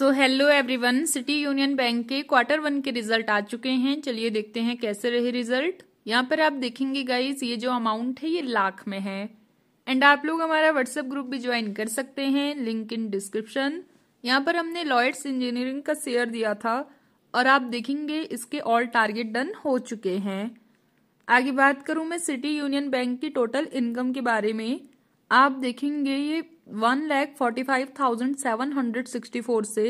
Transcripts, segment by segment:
सो hello everyone City Union Bank के quarter one के result आ चुके हैं चलिए देखते हैं कैसे रहे रिजल्ट यहाँ पर आप देखेंगे गाइज ये जो अमाउंट है ये लाख में है एंड आप लोग हमारा व्हाट्सएप ग्रुप भी ज्वाइन कर सकते हैं लिंक इन डिस्क्रिप्शन यहाँ पर हमने लॉयड्स इंजीनियरिंग का शेयर दिया था और आप देखेंगे इसके ऑल टारगेट डन हो चुके हैं आगे बात करूं मैं सिटी यूनियन बैंक की टोटल इनकम के बारे में आप देखेंगे ये one lakh forty five thousand seven hundred sixty four से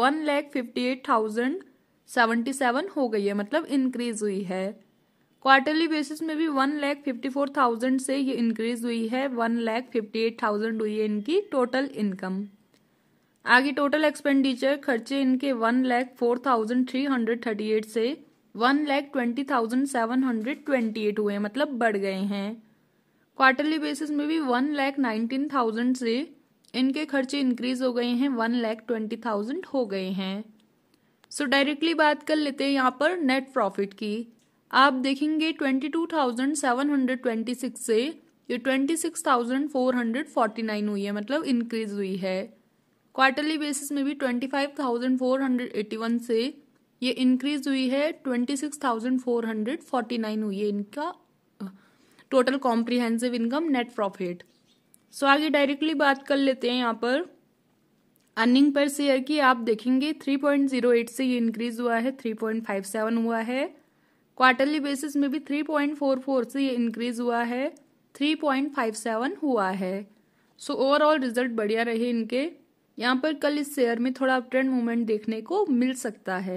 one lakh fifty eight thousand seventy seven हो गई है मतलब इंक्रीज हुई है क्वार्टरली बेसिस में भी one lakh fifty four thousand से ये इंक्रीज हुई है one lakh fifty eight thousand हुई है इनकी टोटल इनकम आगे टोटल एक्सपेंडिचर खर्चे इनके one lakh four thousand three hundred thirty eight से one lakh twenty thousand seven hundred twenty eight हुए मतलब बढ़ गए हैं क्वार्टरली बेसिस में भी वन लैख नाइनटीन थाउजेंड से इनके खर्चे इंक्रीज हो गए हैं वन लैख ट्वेंटी थाउजेंड हो गए हैं सो so, डायरेक्टली बात कर लेते हैं यहाँ पर नेट प्रॉफिट की आप देखेंगे twenty two thousand seven hundred twenty six से ये twenty six thousand four hundred forty nine हुई है मतलब इंक्रीज हुई है क्वार्टरली बेसिस में भी twenty five thousand four hundred eighty one से ये इंक्रीज हुई है twenty six thousand four hundred forty nine हुई है इनका total comprehensive income net profit so आगे डायरेक्टली बात कर लेते हैं यहाँ पर अर्निंग पर शेयर की आप देखेंगे 3.08 से ये इंक्रीज हुआ है 3.57 हुआ है क्वार्टरली बेसिस में भी 3.44 से ये इंक्रीज हुआ है 3.57 हुआ है सो ओवरऑल रिजल्ट बढ़िया रहे इनके यहाँ पर कल इस शेयर में थोड़ा अपट्रेंड मूवमेंट देखने को मिल सकता है